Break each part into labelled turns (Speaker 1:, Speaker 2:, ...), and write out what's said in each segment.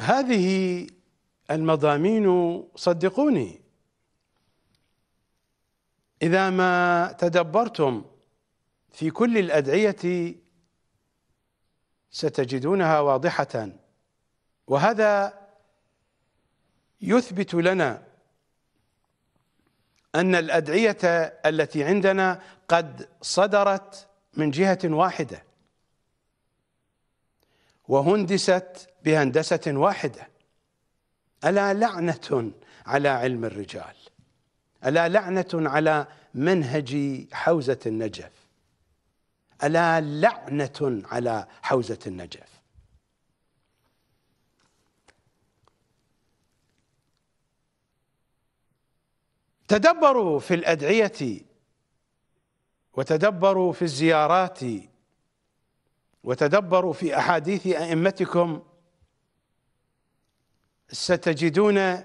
Speaker 1: هذه المضامين صدقوني إذا ما تدبرتم في كل الأدعية ستجدونها واضحة وهذا يثبت لنا أن الأدعية التي عندنا قد صدرت من جهة واحدة وهندست بهندسة واحدة ألا لعنة على علم الرجال ألا لعنة على منهج حوزة النجف ألا لعنة على حوزة النجف تدبروا في الأدعية وتدبروا في الزيارات وتدبروا في احاديث ائمتكم ستجدون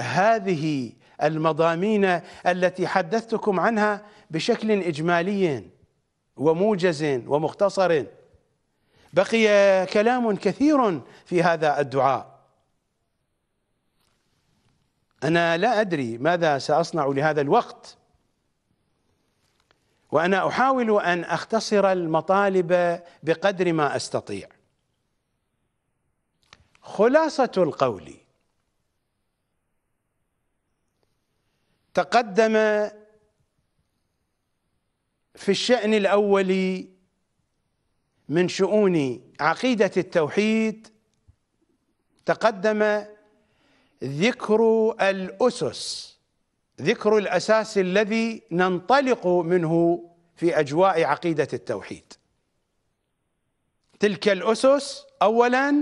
Speaker 1: هذه المضامين التي حدثتكم عنها بشكل اجمالي وموجز ومختصر بقي كلام كثير في هذا الدعاء انا لا ادري ماذا ساصنع لهذا الوقت وانا احاول ان اختصر المطالب بقدر ما استطيع خلاصه القول تقدم في الشان الاول من شؤون عقيده التوحيد تقدم ذكر الاسس ذكر الاساس الذي ننطلق منه في اجواء عقيده التوحيد تلك الاسس اولا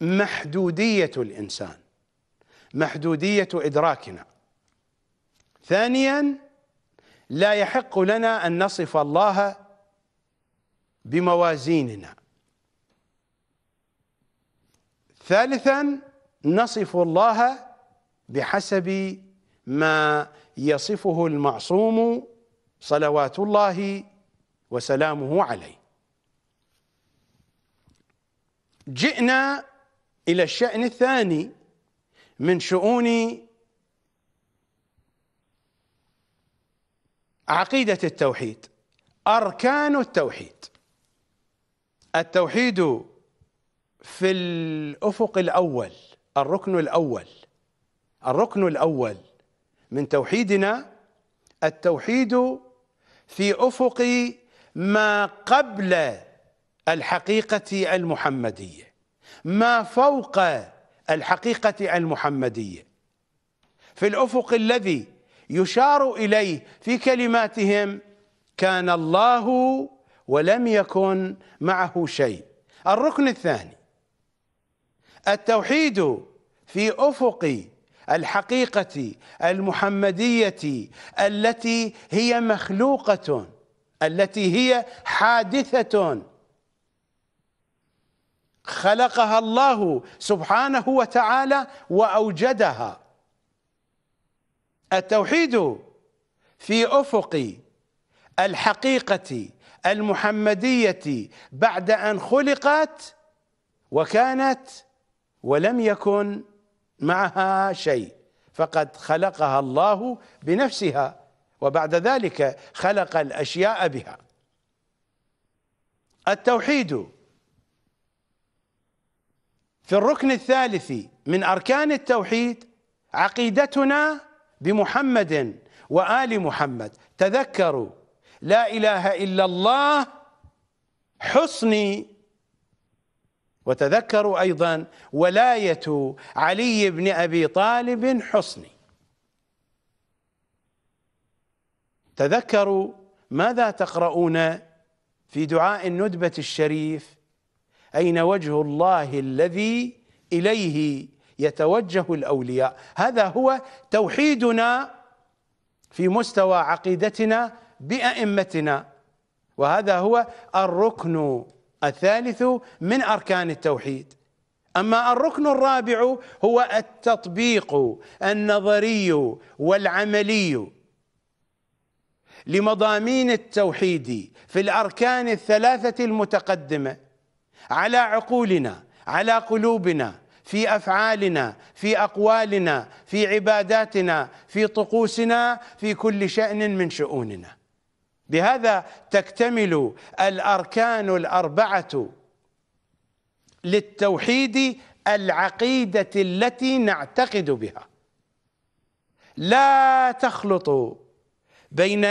Speaker 1: محدوديه الانسان محدوديه ادراكنا ثانيا لا يحق لنا ان نصف الله بموازيننا ثالثا نصف الله بحسب ما يصفه المعصوم صلوات الله وسلامه عليه جئنا إلى الشأن الثاني من شؤون عقيدة التوحيد أركان التوحيد التوحيد في الأفق الأول الركن الأول الركن الأول من توحيدنا التوحيد في أفق ما قبل الحقيقة المحمدية ما فوق الحقيقة المحمدية في الأفق الذي يشار إليه في كلماتهم كان الله ولم يكن معه شيء الركن الثاني التوحيد في أفق الحقيقه المحمديه التي هي مخلوقه التي هي حادثه خلقها الله سبحانه وتعالى واوجدها التوحيد في افق الحقيقه المحمديه بعد ان خلقت وكانت ولم يكن معها شيء فقد خلقها الله بنفسها وبعد ذلك خلق الاشياء بها التوحيد في الركن الثالث من اركان التوحيد عقيدتنا بمحمد وال محمد تذكروا لا اله الا الله حسني وتذكروا ايضا ولايه علي بن ابي طالب حصني تذكروا ماذا تقرؤون في دعاء الندبه الشريف اين وجه الله الذي اليه يتوجه الاولياء هذا هو توحيدنا في مستوى عقيدتنا بائمتنا وهذا هو الركن الثالث من أركان التوحيد أما الركن الرابع هو التطبيق النظري والعملي لمضامين التوحيد في الأركان الثلاثة المتقدمة على عقولنا على قلوبنا في افعالنا في اقوالنا في عباداتنا في طقوسنا في كل شان من شؤوننا بهذا تكتمل الاركان الاربعه للتوحيد العقيده التي نعتقد بها لا تخلط بين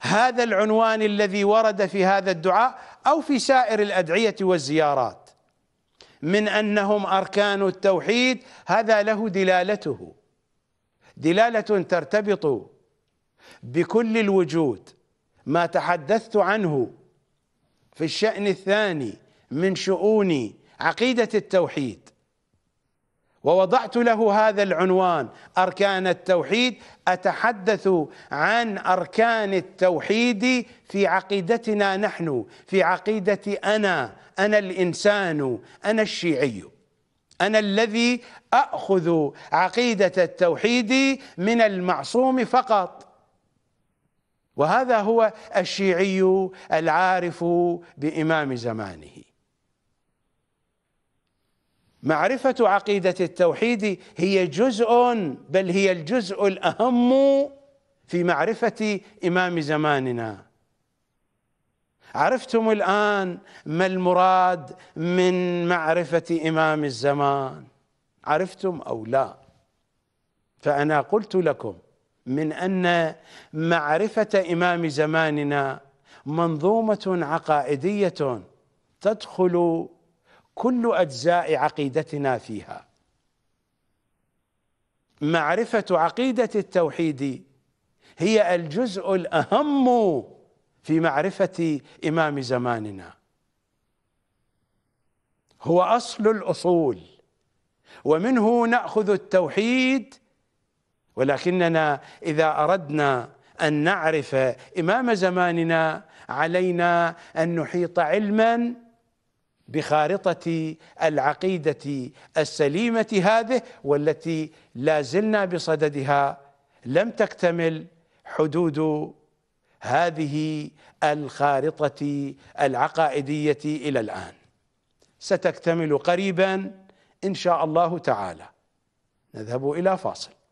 Speaker 1: هذا العنوان الذي ورد في هذا الدعاء او في سائر الادعيه والزيارات من انهم اركان التوحيد هذا له دلالته دلاله ترتبط بكل الوجود ما تحدثت عنه في الشأن الثاني من شؤون عقيدة التوحيد ووضعت له هذا العنوان أركان التوحيد أتحدث عن أركان التوحيد في عقيدتنا نحن في عقيدة أنا أنا الإنسان أنا الشيعي أنا الذي أخذ عقيدة التوحيد من المعصوم فقط وهذا هو الشيعي العارف بامام زمانه معرفه عقيده التوحيد هي جزء بل هي الجزء الاهم في معرفه امام زماننا عرفتم الان ما المراد من معرفه امام الزمان عرفتم او لا فانا قلت لكم من ان معرفه امام زماننا منظومه عقائديه تدخل كل اجزاء عقيدتنا فيها معرفه عقيده التوحيد هي الجزء الاهم في معرفه امام زماننا هو اصل الاصول ومنه ناخذ التوحيد ولكننا إذا أردنا أن نعرف إمام زماننا علينا أن نحيط علما بخارطة العقيدة السليمة هذه والتي لا زلنا بصددها لم تكتمل حدود هذه الخارطة العقائدية إلى الآن ستكتمل قريبا إن شاء الله تعالى نذهب إلى فاصل